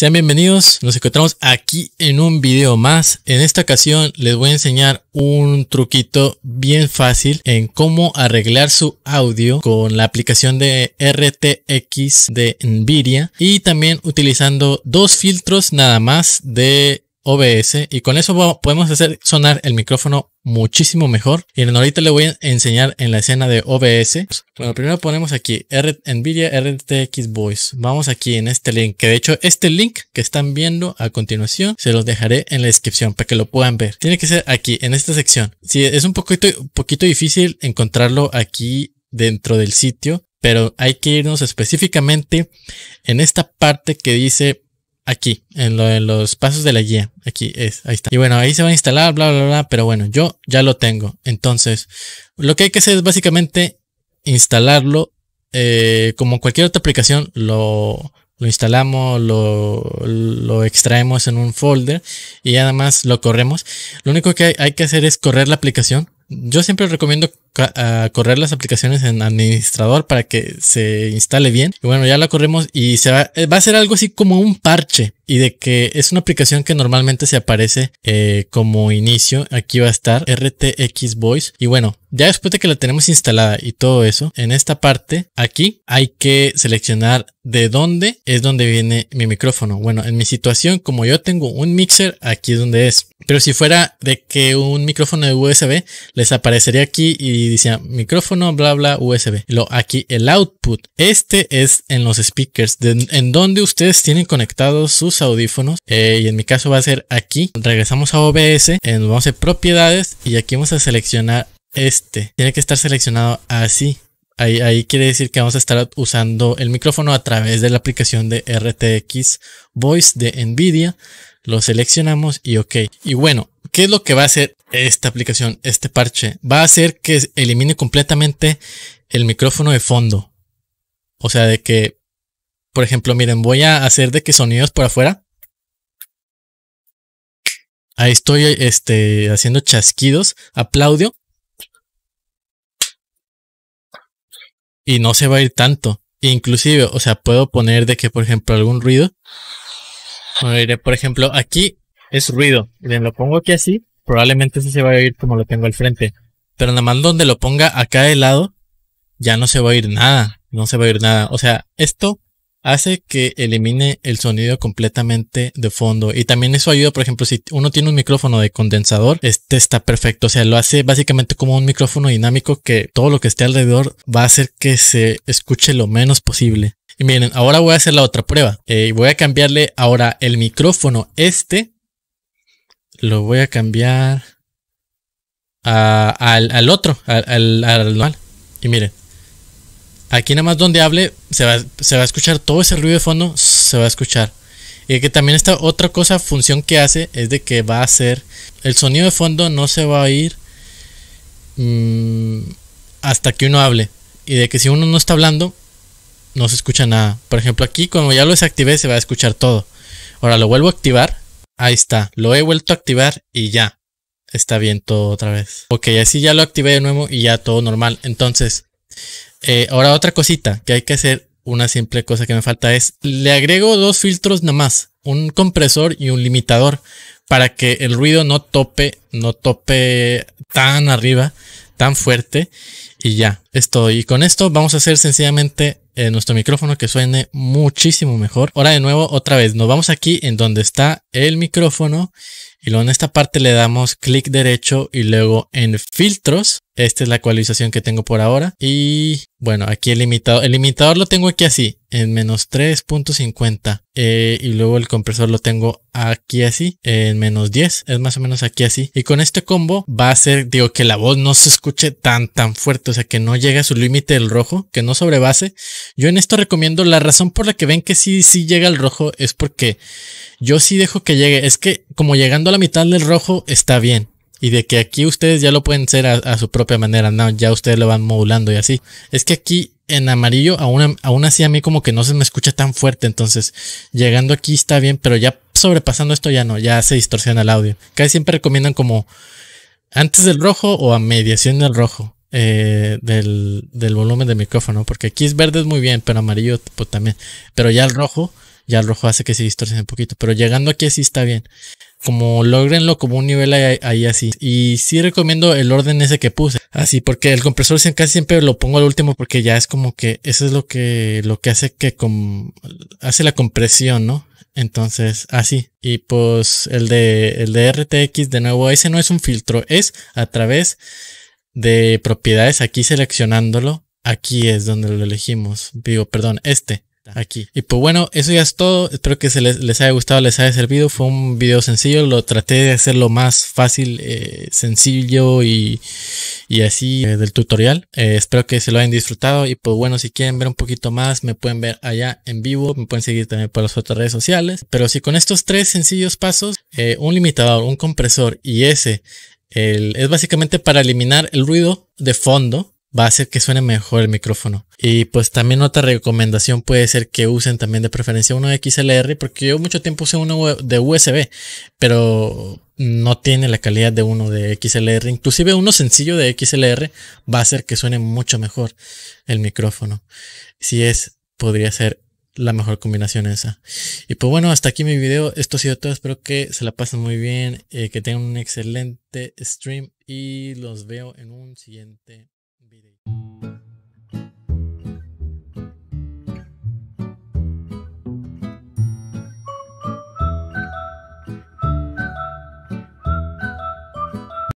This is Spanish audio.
Sean bienvenidos, nos encontramos aquí en un video más. En esta ocasión les voy a enseñar un truquito bien fácil en cómo arreglar su audio con la aplicación de RTX de Nvidia y también utilizando dos filtros nada más de OBS y con eso podemos hacer sonar el micrófono muchísimo mejor. Y ahorita le voy a enseñar en la escena de OBS. Bueno, primero ponemos aquí NVIDIA RTX Voice. Vamos aquí en este link, que de hecho este link que están viendo a continuación se los dejaré en la descripción para que lo puedan ver. Tiene que ser aquí, en esta sección. Si es un poquito, poquito difícil encontrarlo aquí dentro del sitio, pero hay que irnos específicamente en esta parte que dice Aquí, en, lo, los pasos de la guía. Aquí es, ahí está. Y bueno, ahí se va a instalar, bla, bla, bla. Pero bueno, yo ya lo tengo. Entonces, lo que hay que hacer es básicamente instalarlo. Eh, como cualquier otra aplicación, lo, instalamos, lo, lo, extraemos en un folder y además lo corremos. Lo único que hay que hacer es correr la aplicación yo siempre recomiendo ah, correr las aplicaciones en administrador para que se instale bien. Y bueno, ya la corremos y se eh, va a ser algo así como un parche y de que es una aplicación que normalmente se aparece eh, como inicio. Aquí va a estar RTX Voice. Y bueno, ya después de que la tenemos instalada y todo eso, en esta parte aquí hay que seleccionar de dónde es donde viene mi micrófono. Bueno, en mi situación, como yo tengo un mixer, aquí es donde es. Pero si fuera de que un micrófono de USB, les aparecería aquí y decía micrófono, bla, bla, USB. Lo, aquí el output. Este es en los speakers, en donde ustedes tienen conectados sus audífonos. Eh, y en mi caso va a ser aquí. Regresamos a OBS. Eh, vamos a propiedades. Y aquí vamos a seleccionar este. Tiene que estar seleccionado así. Ahí, ahí, quiere decir que vamos a estar usando el micrófono a través de la aplicación de RTX Voice de Nvidia. Lo seleccionamos y ok. Y bueno, ¿qué es lo que va a hacer esta aplicación, este parche? Va a hacer que elimine completamente el micrófono de fondo. O sea, de que por ejemplo, miren, voy a hacer de que sonidos por afuera. Ahí estoy este, haciendo chasquidos. Aplaudio. Y no se va a ir tanto. Inclusive, o sea, puedo poner de que, por ejemplo, algún ruido. Por ejemplo, aquí es ruido. Miren, lo pongo aquí así. Probablemente se va a ir como lo tengo al frente. Pero nada más donde lo ponga acá de lado, ya no se va a ir nada. No se va a ir nada. O sea, esto hace que elimine el sonido completamente de fondo. Y también eso ayuda, por ejemplo, si uno tiene un micrófono de condensador, este está perfecto. O sea, lo hace básicamente como un micrófono dinámico que todo lo que esté alrededor va a hacer que se escuche lo menos posible. Y miren, ahora voy a hacer la otra prueba. y eh, voy a cambiarle ahora el micrófono este. Lo voy a cambiar al, otro, al, al normal. Y miren. Aquí nada más donde hable se va, a escuchar todo ese ruido de fondo, se va a escuchar. Y que también esta otra cosa, función que hace, es de que va a ser. el sonido de fondo no se va a ir... Mm, hasta que uno hable. Y de que si uno no está hablando, no se escucha nada. Por ejemplo, aquí como ya lo desactivé, se va a escuchar todo. Ahora lo vuelvo a activar. Ahí está. Lo he vuelto a activar y ya. Está bien todo otra vez. Ok, así ya lo activé de nuevo y ya todo normal. Entonces, eh, ahora otra cosita que hay que hacer, una simple cosa que me falta es, le agrego dos filtros nada más, un compresor y un limitador, para que el ruido no tope, no tope tan arriba, tan fuerte, y ya, es Y con esto vamos a hacer sencillamente eh, nuestro micrófono que suene muchísimo mejor. Ahora de nuevo, otra vez, nos vamos aquí en donde está el micrófono y luego en esta parte le damos clic derecho y luego en filtros. Esta es la actualización que tengo por ahora. Y bueno, aquí el limitador. El limitador lo tengo aquí así, en menos 3.50. Eh, y luego el compresor lo tengo aquí así, en menos 10. Es más o menos aquí así. Y con este combo va a ser, digo, que la voz no se escuche tan, tan fuerte. O sea, que no llegue a su límite el rojo, que no sobrebase. Yo en esto recomiendo, la razón por la que ven que sí, sí llega el rojo es porque yo sí dejo que llegue. Es que como llegando a mitad del rojo está bien. Y de que aquí ustedes ya lo pueden hacer a, su propia manera. No, ya ustedes lo van modulando y así. Es que aquí en amarillo, aún, aún así a mí como que no se me escucha tan fuerte. Entonces, llegando aquí está bien, pero ya sobrepasando esto ya no, ya se distorsiona el audio. Casi siempre recomiendan como antes del rojo o a mediación del rojo. Eh, del, volumen del micrófono, porque aquí es verde es muy bien, pero amarillo pues, también, pero ya el rojo, ya el rojo hace que se distorsione un poquito, pero llegando aquí sí está bien como logrenlo como un nivel ahí, así. Y sí recomiendo el orden ese que puse. Así, porque el compresor casi siempre lo pongo al último porque ya es como que eso es lo que, lo que hace que con hace la compresión, ¿no? Entonces, así. Y pues el de, el de RTX, de nuevo, ese no es un filtro, es a través de propiedades aquí seleccionándolo. Aquí es donde lo elegimos. Digo, perdón, este aquí. Y pues bueno, eso ya es todo. Espero que se les, haya gustado, les haya servido. Fue un video sencillo. Lo traté de hacer lo más fácil, eh, sencillo y, así eh, del tutorial. Eh, espero que se lo hayan disfrutado. Y pues bueno, si quieren ver un poquito más, me pueden ver allá en vivo. Me pueden seguir también por las otras redes sociales. Pero si con estos tres sencillos pasos, un limitador, un compresor y ese, es básicamente para eliminar el ruido de fondo va a hacer que suene mejor el micrófono. Y pues también otra recomendación puede ser que usen también de preferencia uno de XLR, porque yo mucho tiempo usé uno de USB, pero no tiene la calidad de uno de XLR. Inclusive uno sencillo de XLR va a hacer que suene mucho mejor el micrófono. Si es, podría ser la mejor combinación esa. Y pues bueno, hasta aquí mi video. Esto ha sido todo. Espero que se la pasen muy bien, eh, que tengan un excelente stream y los veo en un siguiente. BD.